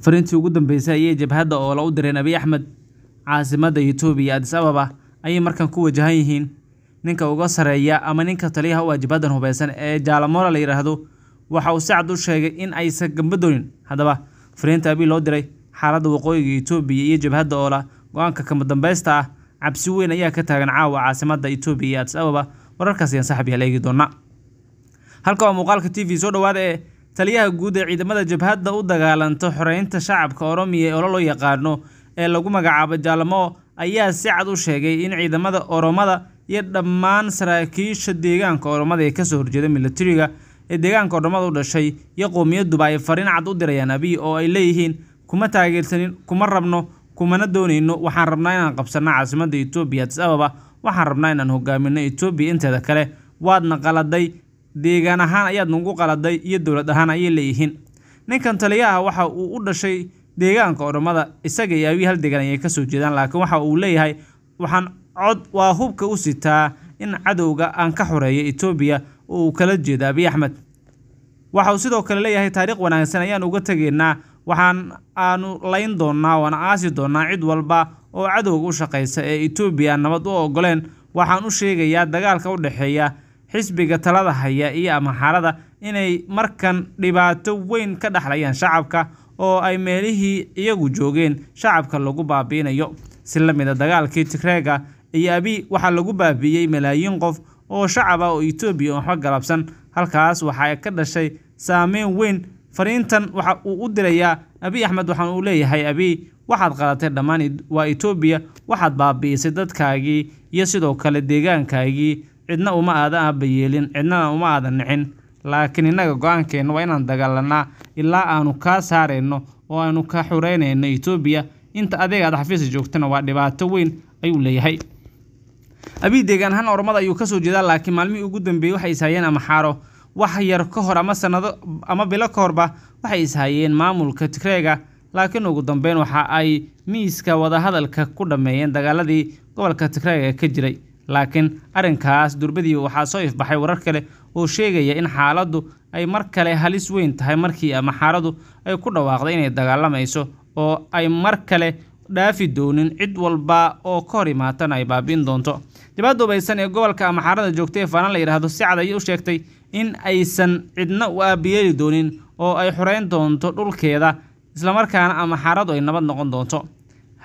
Fariintii ugu dambeysay ayay jabhadda oo la u direen Abiy Axmed caasimada Itoobiya iyo Addis Ababa ayay markan ku wajahan yihiin ninka uga sareeya ama ninka taliyaha u ah jabhadan hubeysan ee Jaalamora la yiraahdo waxa uu si cad u sheegay in aysan gabadoonin haddaba fariinta Abiy loo diray xaaladda waqooyiga Itoobiya iyo jabhadda oola go-aanka kama dambaysta ah cabsi weyn ayaa ka taagan caawa caasimadda Itoobiya iyo Addis Ababa wararkaas ayaan saaxiib yaal halka waa muuqaalka TV soo dhawaada ee taliyaha guud ee ciidamada jabhadda u dagaalanta xoreynta shacabka Oromiya ee loo yaqaano ee lagu magacaabo Jaalamo ayaa si cad u sheegay in ciidamada Oromada iyo dhammaan saraakiisha deegaanka Oromada ee kasoo horjeeda milatariga ee deegaanka Oromada u dhashay iyo qowmiyadduba ay fariin cad u dirayaan abiy oo ay leeyihiin kuma taageersanin kuma rabno kumana doonayno waxaan rabnaa inaan qabsanno caasimadda etoobiya Addis Ababa waxaan rabnaa inaan hogaamino Itoobiya inteeda kale waadna qaladay deegaan ahaan ayaad nagu qaladay iyo dowlad ahaan ayay leeyihiin ninkan taliyaha waxa uu u dhashay deegaanka ormada isaga iyo awii hal deegaan ayay kasoo jeedaan laakiin waxa uu leeyahay waxaan cod waa hubka u sitaa in cadowga aan ka xoreeya etoobiya uu kala jeeda abiy axmed waxauu sidoo kale leeyahay taariikh wanaagsan ayaan uga tegaynaa waxaan aanu layn doonnaa waan aasi doonnaa cid walba oo cadowga u shaqaysa ee etoobiya aan nabad u ogoleen waxaan u sheegayaa dagaalka u dhexeeya xisbiga talada haya iyo amxaarada inay markan dhibaato weyn ka dhexlayaan shacabka oo ay meelihii iyagu joogeen shacabka lagu baabiinayo si la mida ah dagaalkii tigreega iyo abi waxaa lagu baabiiyey malaayiin qof oo shacab ah oo etoobiya waxba galabsan halkaas waxaa ka dhashay saameyn weyn fariintan waxa uu u dirayaa abi axmed waxaan uu leeyahay abi waxaad qalatay dhammaan waa etoobiya waxaad baabi'isay dadkaagii iyo sidoo kale deegaankaagii cidna uma aadan abayeelin cidnana uma aadan nicin laakiin innaga go-aankeenna waa inaan dagaalanaa ilaa aanu kaa saarayno oo aanu ka xureynayno etoobiya inta adeeg aad xafiisa joogtana waa dhibaato weyn ayuu leeyahay abiy deegaan ahaan ormada ayuu kasoo jeedaa laakiin maalmihii ugu dambeeyey waxay ishaayeen amaxaaro wax yar ka hor ama sanado ama bilo ka horba waxay ishaayeen maamulka tigreega laakiin ugu dambeyn waxa ay miiska wadahadalka ku dhammeeyeen dagaaladii gobolka tigreega ka jiray laakiin arrinkaas durbadii waxaa soo ifbaxay warar kale oo sheegaya in xaaladdu ay mar kale halis weyn tahay markii amaxaaradu ay ku dhawaaqday inay dagaalamayso oo ay mar kale dhaafi doonin cid walba oo ka hor imaatana ay baabi'in doonto dibaa ubaysan ee gobolka amaxaarada joogtay ee faanaan la yidhaahdo si cad ayay u sheegtay in aysan cidna u aabiyeeli doonin oo ay xoreyn doonto dhulkeeda islamarkaana amaxaaradu ay nabad noqon doonto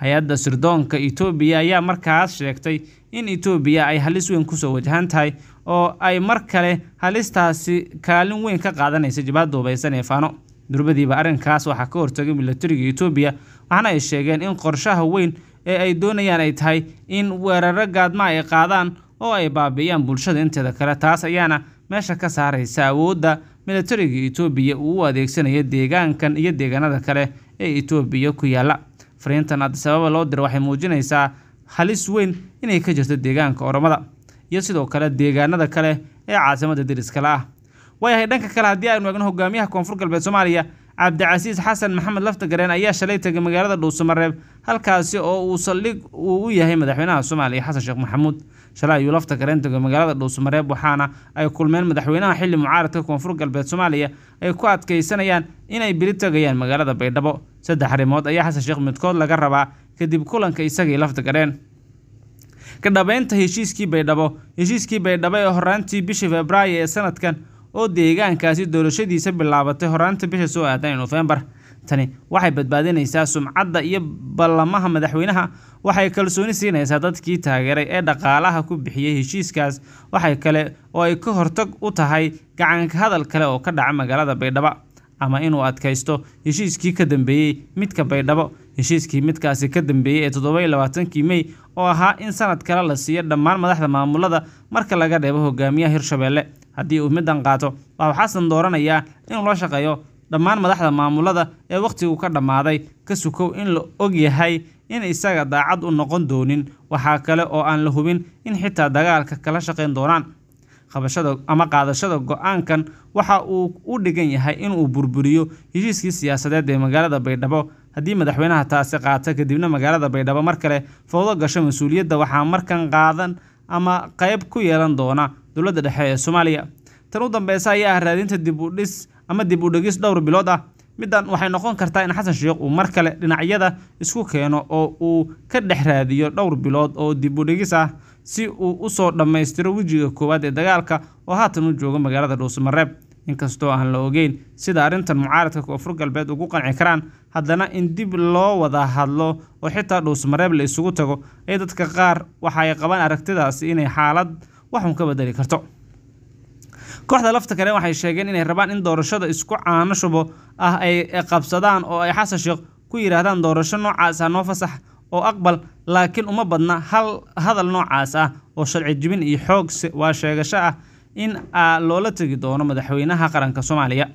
hay-adda sirdoonka itoobiya ayaa markaas sheegtay in itoobiya ay halis weyn kusoo wajahan tahay oo ay mar kale halistaasi kaalin weyn ka qaadanaysa jibaad duubaysan ee faano durbadiiba arrinkaas waxaa ka hortagay milatariga itoobiya waxaana ay sheegeen in qorshaha weyn ee ay doonayaan ay tahay in weeraro gaadma ay qaadaan oo ay baabi'iyaan bulshada inteeda kale taas ayaana meesha ka saaraysa awoodda milatariga itoobiya uu u adeegsanaya deegaankan iyo deegaanada kale ee itoobiya ku yaalla fariintan addis ababa loo dira waxay muujinaysaa halis weyn inay ka jirto deegaanka oromada iyo sidoo kale deegaanada kale ee caasimada dariskale ah waayahay dhanka kale haddii aynu egno hogaamiyaha koonfur galbeed soomaaliya cabdicasiis xasan maxamed laftagareen ayaa shalay tegay magaalada dhuusamareeb halkaasi oo uu saldhig uu u yahay madaxweynaha soomaaliya xasan sheekh maxamuud shalay ayuu laftagareen tegay magaalada dhuusamareeb waxaana ay kulmeen madaxweynaha xilli mucaaradka koonfur galbeed soomaaliya ay ku adkaysanayaan inay beri tagayaan magaalada baydhabo saddex arrimood ayaa xasan sheekh midkood laga rabaa kadib kulanka isagay lafdi gadheen ka dhabaynta heshiiskii baydhabo heshiiskii baydhabo ee horraantii bishii febraayo ee sanadkan oo deegaankaasi doorashadiisa bilaabatay horraanta bisha soo aadan ee nofembar tani waxay badbaadinaysaa sumcadda iyo ballamaha madaxweynaha waxay kalsooni siinaysaa dadkii taageeray ee dhaqaalaha ku bixiyey heshiiskaas waxay kale oo ay ka hortag u tahay gacanka hadal kale oo ka dhaca magaalada baydhaba ama inuu adkaysto heshiiskii ka dambeeyey midka baydhabo heshiiskii midkaasi ka dambeeyey ee toddobaiyo labaatankii mey oo ahaa in sanad kale la siiyo dhammaan madaxda maamulada marka laga dheebo hogaamiyaha hirshabeelle haddii uu middan qaato waxuu xasan dooranayaa inuu la shaqeeyo dhammaan madaxda maamulada ee wakhtigu ka dhammaaday ka sukow in la og yahay in isaga daacad u noqon doonin waxaa kale oo aan la hubin in xitaa dagaalka kala shaqayn doonaan qabashada ama qaadashada go-aankan waxa uu u dhigan yahay inuu burburiyo heshiiskii siyaasadeed ee magaalada baydhabo haddii madaxweynaha taasi qaata kadibna magaalada baydhabo mar kale fowdo gasho mas-uuliyadda waxaa markan qaadan ama qayb ku yeelan doona dowladda dhexe ee soomaaliya tan u dambeysa ayaa ah raadinta dibudhis ama dib u dhigis dhowr bilood ah middan waxay noqon kartaa in xasan sheekh uu mar kale dhinacyada isku keeno oo uu ka dhex raadiyo dhowr bilood oo dib u dhegis ah si uu u soo dhammaystiro wejiga koowaad ee dagaalka oo haatan u joogo magaalada dhuusmareeb inkastoo aan la ogeyn sida arrintan mucaaradka koonfur galbeed ugu qanci karaan haddana in dib loo wada hadlo oo xitaa dhuusmareeb la isugu tago ee dadka qaar waxa ay qabaan aragtidaasi inay xaalad waxun ka bedeli karto kooxda lafta kale waxay sheegeen inay rabaan in doorashada isku caano shubo ah ay qabsadaan oo ay xasan sheekh ku yidhaahdaan doorasho noocaas ah, noo fasax oo aqbal laakiin uma badna hal hadal noocaas ah oo sharci jibin iyo xoog waa sheegasho ah in a loola tegi doono madaxweynaha qaranka soomaaliya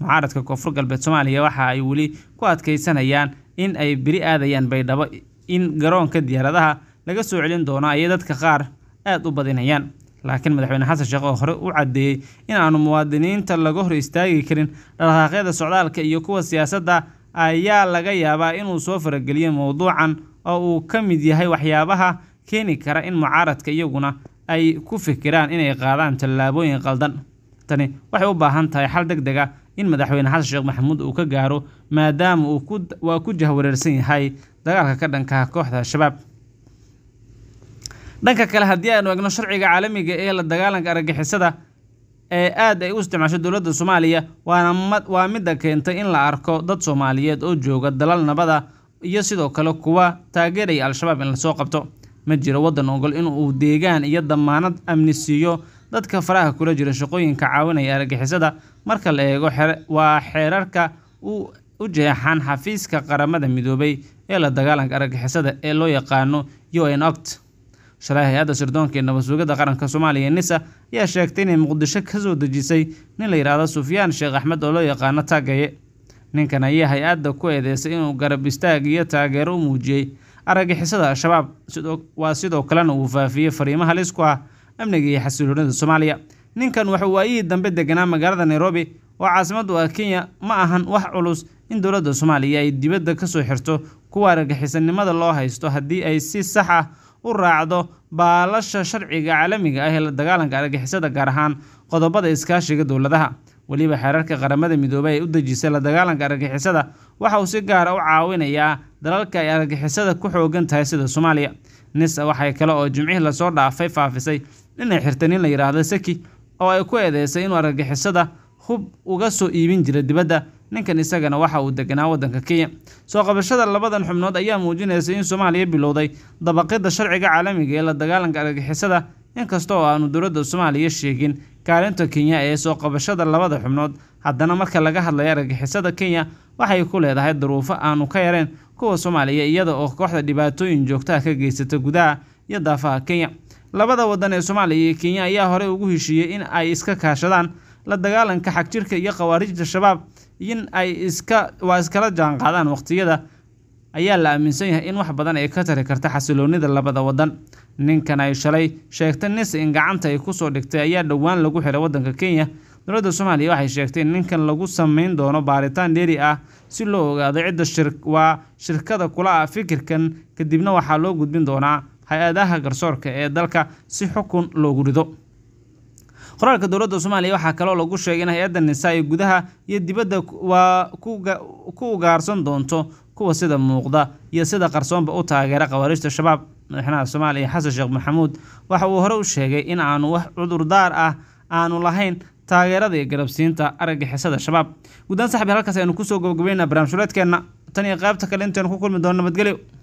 mucaaradka koonfur galbeed soomaaliya waxa ay weli ku adkaysanayaan in ay beri aadayaan baydhabo in garoonka diyaaradaha laga soo celin doono ayay dadka qaar aad u badinayaan laakiin madaxweyne xasan sheekh oo hore u caddeeyey in aanu muwaadiniinta laga hor istaagi karin dhaqaaqyada socdaalka iyo kuwa siyaasadda ayaa laga yaabaa inuu soo farageliyo mawduucan oo uu ka mid yahay waxyaabaha keeni kara in mucaaradka iyaguna ay ku fikiraan inay qaadaan tallaabooyin qaldan tani waxay u baahan tahay xal deg dega ah in madaxweyne xasan sheekh maxamuud uu ka gaaro maadaama uu waa ku jahwareersan yahay dagaalka ka dhankaha kooxda al-shabaab dhanka kale haddii aanu egno sharciga caalamiga ah ee la dagaalanka argagixisada ee aad ay u isticmaasho dowladda soomaaliya waana waa midda keentay in la arko dad soomaaliyeed oo jooga dalal nabada iyo sidoo kale kuwa taageeraya al-shabaab in lasoo qabto ma jiro waddan ogol inuu deegaan iyo damaanad amni siiyo dadka faraha kula jira shaqooyinka caawinaya argagixisada marka la eego waa xeerarka u jeexan xafiiska qaramada midoobay ee la dagaalanka argagixisada ee loo yaqaano u n oct shalaha hay-adda sirdoonka ee nabadsuugada qaranka soomaaliya nisa ayaa sheegtay inay muqdisho kasoo dejisay nin la yidhaahdo sufyaan sheekh axmed oo loo yaqaano taagaye ninkan ayaa hay-adda ku eedeysay inuu garab istaag iyo taageero u muujiyey argagixisada al-shabaab waa sidoo kalena uu faafiyey fariimaha lisku ah amniga iyo xasiloonida soomaaliya ninkan wuxuu waayihii dambe deganaa magaalada nairobi oo caasimadu ah kenya ma ahan wax culus in dowladda soomaaliya ay dibadda ka soo xirto kuwa argagixisanimada loo haysto haddii ay si sax ah u raacdo baalasha sharciga caalamiga ah ee la dagaalanka argagixisada gaar ahaan qodobada iskaashiga dowladaha weliba xeerarka qaramada midoobay ay u dejisay la dagaalanka argagixisada waxa uu si gaara ah u caawinayaa dalalka ay argagixisada ku xoogan tahay sida soomaaliya nisa ah waxay kale oo jimcihii lasoo dhaafay faafisay inay xirtay nin la yidhaahdo saki oo ay ku eedeysay inuu argagixisada hub uga soo iibin jira dibadda ninkan isagana waxa uu deganaa waddanka kenya soo qabashada labadan xubnood ayaa muujinaysa in soomaaliya bilowday dabaqidda sharciga caalamiga ah ee la dagaalanka argagixisada inkasta aanu dowladda soomaaliya sheegin kaalinta kenya ee soo qabashada labada xubnood haddana marka laga hadlayo argagixisada kenya waxay ku leedahay duruufo aanu ka yareen kuwa soomaaliya iyada oo kooxda dhibaatooyin joogtaha ah ka geysata gudaha iyo daafaha kenya labada waddan ee soomaaliya iyo kenya ayaa horey ugu heshiiyey in ay iska kaashadaan la dagaalanka xagjirka iyo khawaarijda shabaab in ay iska waa iskala jaan qaadaan waqtiyada ayaa la aaminsan yahay in wax badan ay ka tari karta xasiloonida labada waddan ninkan ay shalay sheegtay nis in gacanta ay kusoo dhigtay ayaa dhowaan lagu xiray wadanka kenya dowladda soomaaliya waxay sheegtay in ninkan lagu samayn doono baaritaan dheeri ah si loo ogaado cidda waa shirkada kula ah fikirkan kadibna waxaa loo gudbin doonaa hay-adaha garsoorka ee dalka si xukun loogu rido qoraalka dowladda soomaaliya waxaa kaloo lagu sheegay in hay-adda nisaa'i gudaha iyo dibadda waa ku ugaarsan doonto kuwa sida muuqda iyo sida qarsoonba u taageera khawaariijta shabaab madaxweynaha soomaaliya xasan sheekh maxamuud waxa uu hore u sheegay in aanu wax cudurdaar ah aanu lahayn taageerada iyo garabsiinta argagixisada shabaab guddaan saxbi halkaas aynu kusoo gabagabeynaa barnaamij huleedkeenna tan iyo qaybta kale intaynu ku kulmi doono nabadgelyo